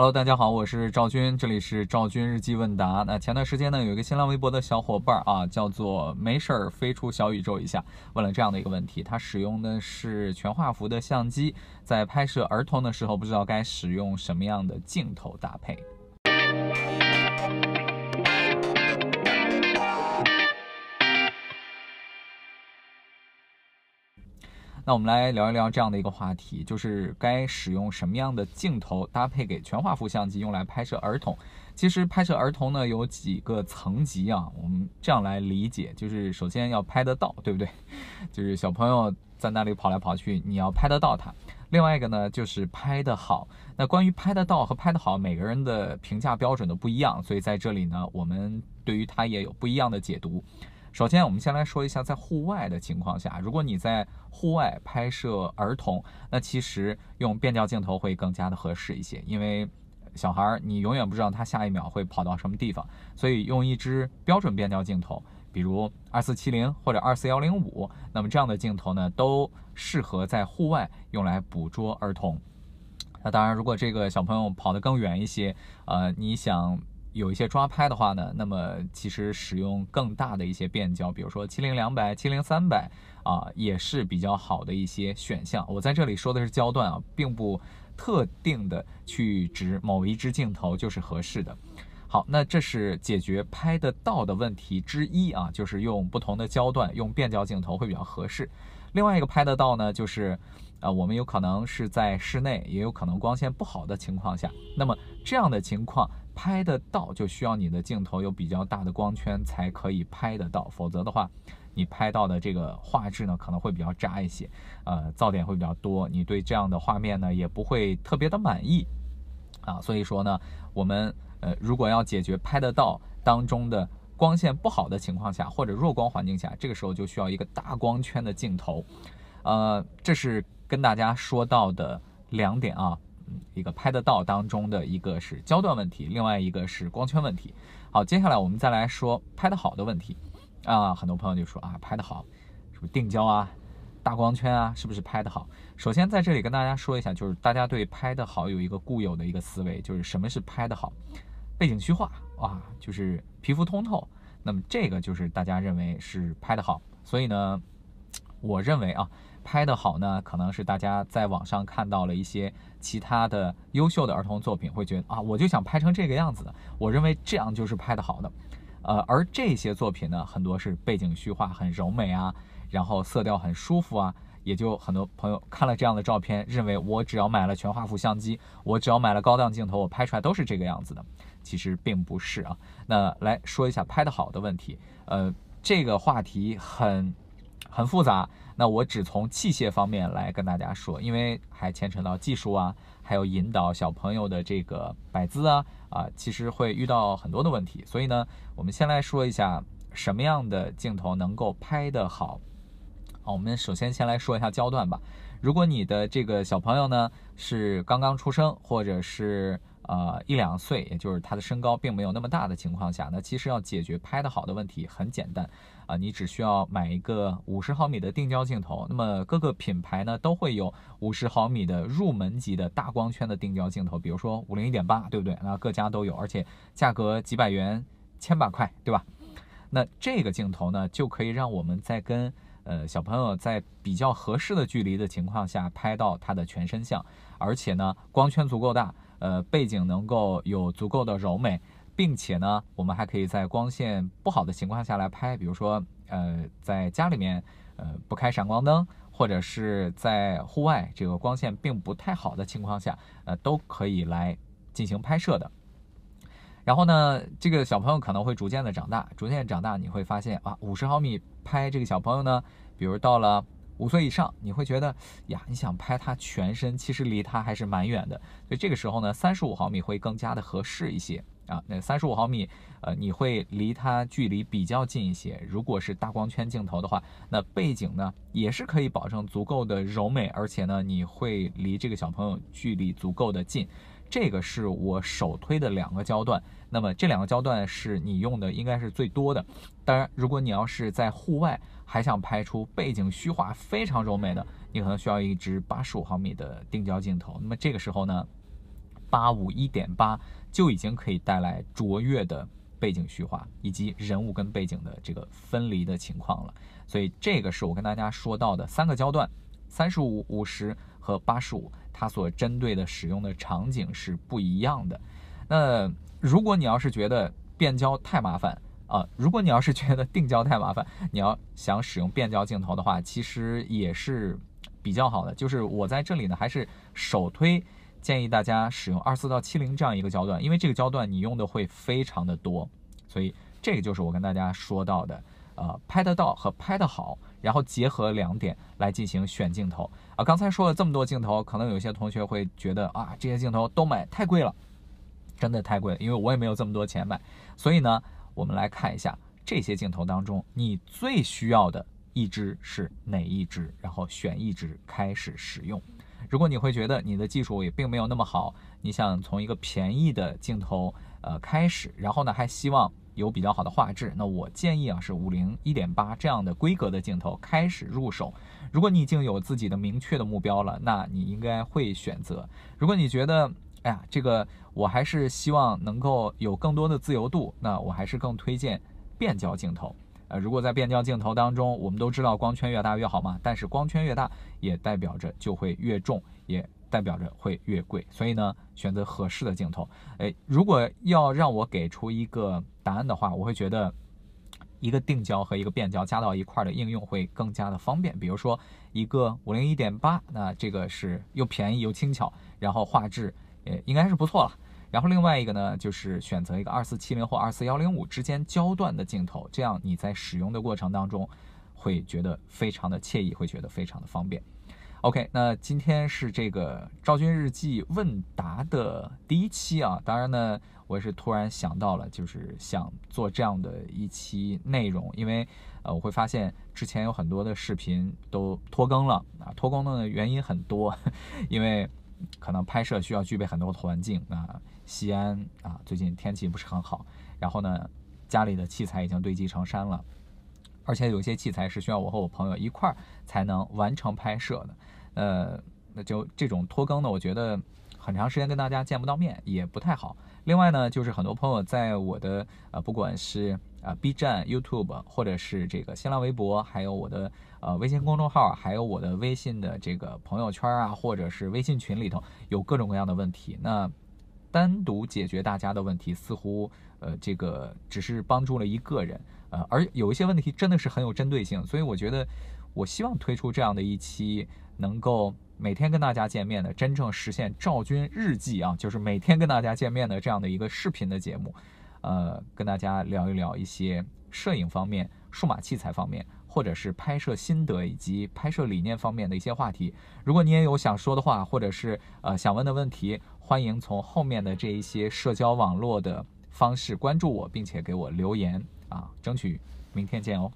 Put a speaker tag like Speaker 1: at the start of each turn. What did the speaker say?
Speaker 1: Hello，大家好，我是赵军，这里是赵军日记问答。那前段时间呢，有一个新浪微博的小伙伴啊，叫做没事儿飞出小宇宙一下，问了这样的一个问题：他使用的是全画幅的相机，在拍摄儿童的时候，不知道该使用什么样的镜头搭配。那我们来聊一聊这样的一个话题，就是该使用什么样的镜头搭配给全画幅相机用来拍摄儿童。其实拍摄儿童呢，有几个层级啊。我们这样来理解，就是首先要拍得到，对不对？就是小朋友在那里跑来跑去，你要拍得到他。另外一个呢，就是拍得好。那关于拍得到和拍得好，每个人的评价标准都不一样，所以在这里呢，我们对于它也有不一样的解读。首先，我们先来说一下，在户外的情况下，如果你在户外拍摄儿童，那其实用变焦镜头会更加的合适一些。因为小孩儿，你永远不知道他下一秒会跑到什么地方，所以用一支标准变焦镜头，比如二四七零或者二四幺零五，那么这样的镜头呢，都适合在户外用来捕捉儿童。那当然，如果这个小朋友跑得更远一些，呃，你想。有一些抓拍的话呢，那么其实使用更大的一些变焦，比如说七零两百、七零三百啊，也是比较好的一些选项。我在这里说的是焦段啊，并不特定的去指某一支镜头就是合适的。好，那这是解决拍得到的问题之一啊，就是用不同的焦段，用变焦镜头会比较合适。另外一个拍得到呢，就是啊，我们有可能是在室内，也有可能光线不好的情况下，那么这样的情况。拍得到就需要你的镜头有比较大的光圈才可以拍得到，否则的话，你拍到的这个画质呢可能会比较渣一些，呃，噪点会比较多，你对这样的画面呢也不会特别的满意啊。所以说呢，我们呃如果要解决拍得到当中的光线不好的情况下或者弱光环境下，这个时候就需要一个大光圈的镜头，呃，这是跟大家说到的两点啊。一个拍得到当中的一个是焦段问题，另外一个是光圈问题。好，接下来我们再来说拍得好的问题啊，很多朋友就说啊，拍得好是不是定焦啊，大光圈啊，是不是拍得好？首先在这里跟大家说一下，就是大家对拍得好有一个固有的一个思维，就是什么是拍得好？背景虚化哇，就是皮肤通透，那么这个就是大家认为是拍得好，所以呢。我认为啊，拍的好呢，可能是大家在网上看到了一些其他的优秀的儿童作品，会觉得啊，我就想拍成这个样子。我认为这样就是拍的好的。呃，而这些作品呢，很多是背景虚化很柔美啊，然后色调很舒服啊，也就很多朋友看了这样的照片，认为我只要买了全画幅相机，我只要买了高档镜头，我拍出来都是这个样子的。其实并不是啊。那来说一下拍的好的问题，呃，这个话题很。很复杂，那我只从器械方面来跟大家说，因为还牵扯到技术啊，还有引导小朋友的这个摆姿啊，啊，其实会遇到很多的问题。所以呢，我们先来说一下什么样的镜头能够拍得好。好，我们首先先来说一下焦段吧。如果你的这个小朋友呢是刚刚出生，或者是呃，一两岁，也就是他的身高并没有那么大的情况下，那其实要解决拍得好的问题很简单，啊，你只需要买一个五十毫米的定焦镜头。那么各个品牌呢都会有五十毫米的入门级的大光圈的定焦镜头，比如说五零一点八，对不对？那各家都有，而且价格几百元、千把块，对吧？那这个镜头呢，就可以让我们在跟呃小朋友在比较合适的距离的情况下拍到他的全身像，而且呢光圈足够大。呃，背景能够有足够的柔美，并且呢，我们还可以在光线不好的情况下来拍，比如说，呃，在家里面，呃，不开闪光灯，或者是在户外这个光线并不太好的情况下，呃，都可以来进行拍摄的。然后呢，这个小朋友可能会逐渐的长大，逐渐长大，你会发现啊，五十毫米拍这个小朋友呢，比如到了。五岁以上，你会觉得呀，你想拍他全身，其实离他还是蛮远的。所以这个时候呢，三十五毫米会更加的合适一些啊。那三十五毫米，呃，你会离他距离比较近一些。如果是大光圈镜头的话，那背景呢也是可以保证足够的柔美，而且呢，你会离这个小朋友距离足够的近。这个是我首推的两个焦段，那么这两个焦段是你用的应该是最多的。当然，如果你要是在户外还想拍出背景虚化非常柔美的，你可能需要一支八十五毫米的定焦镜头。那么这个时候呢，八五一点八就已经可以带来卓越的背景虚化以及人物跟背景的这个分离的情况了。所以这个是我跟大家说到的三个焦段。三十五、五十和八十五，它所针对的使用的场景是不一样的。那如果你要是觉得变焦太麻烦啊，如果你要是觉得定焦太麻烦，你要想使用变焦镜头的话，其实也是比较好的。就是我在这里呢，还是首推建议大家使用二四到七零这样一个焦段，因为这个焦段你用的会非常的多。所以这个就是我跟大家说到的。呃，拍得到和拍得好，然后结合两点来进行选镜头啊。刚才说了这么多镜头，可能有些同学会觉得啊，这些镜头都买太贵了，真的太贵了，因为我也没有这么多钱买。所以呢，我们来看一下这些镜头当中，你最需要的一支是哪一支，然后选一支开始使用。如果你会觉得你的技术也并没有那么好，你想从一个便宜的镜头呃开始，然后呢，还希望。有比较好的画质，那我建议啊是五零一点八这样的规格的镜头开始入手。如果你已经有自己的明确的目标了，那你应该会选择。如果你觉得，哎呀，这个我还是希望能够有更多的自由度，那我还是更推荐变焦镜头。呃，如果在变焦镜头当中，我们都知道光圈越大越好嘛，但是光圈越大也代表着就会越重，也代表着会越贵。所以呢，选择合适的镜头。哎，如果要让我给出一个。答案的话，我会觉得一个定焦和一个变焦加到一块的应用会更加的方便。比如说一个五零一点八，那这个是又便宜又轻巧，然后画质也应该是不错了。然后另外一个呢，就是选择一个二四七零或二四幺零五之间焦段的镜头，这样你在使用的过程当中会觉得非常的惬意，会觉得非常的方便。OK，那今天是这个赵军日记问答的第一期啊。当然呢，我也是突然想到了，就是想做这样的一期内容，因为呃，我会发现之前有很多的视频都拖更了啊，拖更的原因很多，因为可能拍摄需要具备很多环境啊，西安啊，最近天气不是很好，然后呢，家里的器材已经堆积成山了。而且有些器材是需要我和我朋友一块儿才能完成拍摄的，呃，那就这种拖更呢，我觉得很长时间跟大家见不到面也不太好。另外呢，就是很多朋友在我的呃不管是啊 B 站、YouTube 或者是这个新浪微博，还有我的呃微信公众号，还有我的微信的这个朋友圈啊，或者是微信群里头有各种各样的问题，那。单独解决大家的问题，似乎呃，这个只是帮助了一个人，呃，而有一些问题真的是很有针对性，所以我觉得，我希望推出这样的一期，能够每天跟大家见面的，真正实现赵军日记啊，就是每天跟大家见面的这样的一个视频的节目，呃，跟大家聊一聊一些摄影方面、数码器材方面，或者是拍摄心得以及拍摄理念方面的一些话题。如果你也有想说的话，或者是呃想问的问题。欢迎从后面的这一些社交网络的方式关注我，并且给我留言啊，争取明天见哦。